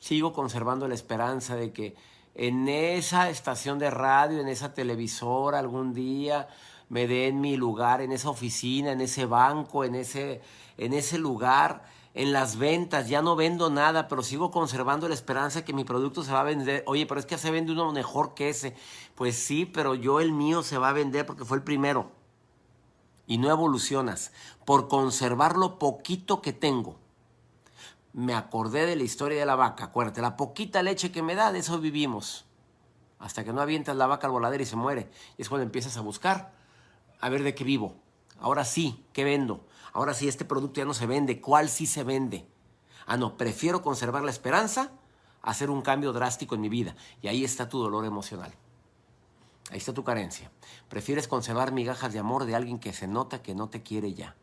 sigo conservando la esperanza de que en esa estación de radio, en esa televisora algún día me den mi lugar, en esa oficina, en ese banco, en ese, en ese lugar, en las ventas, ya no vendo nada, pero sigo conservando la esperanza de que mi producto se va a vender. Oye, pero es que se vende uno mejor que ese. Pues sí, pero yo el mío se va a vender porque fue el primero. Y no evolucionas por conservar lo poquito que tengo me acordé de la historia de la vaca. Acuérdate, la poquita leche que me da, de eso vivimos. Hasta que no avientas la vaca al voladero y se muere. Y es cuando empiezas a buscar, a ver de qué vivo. Ahora sí, ¿qué vendo? Ahora sí, este producto ya no se vende. ¿Cuál sí se vende? Ah, no, prefiero conservar la esperanza, hacer un cambio drástico en mi vida. Y ahí está tu dolor emocional. Ahí está tu carencia. Prefieres conservar migajas de amor de alguien que se nota que no te quiere ya.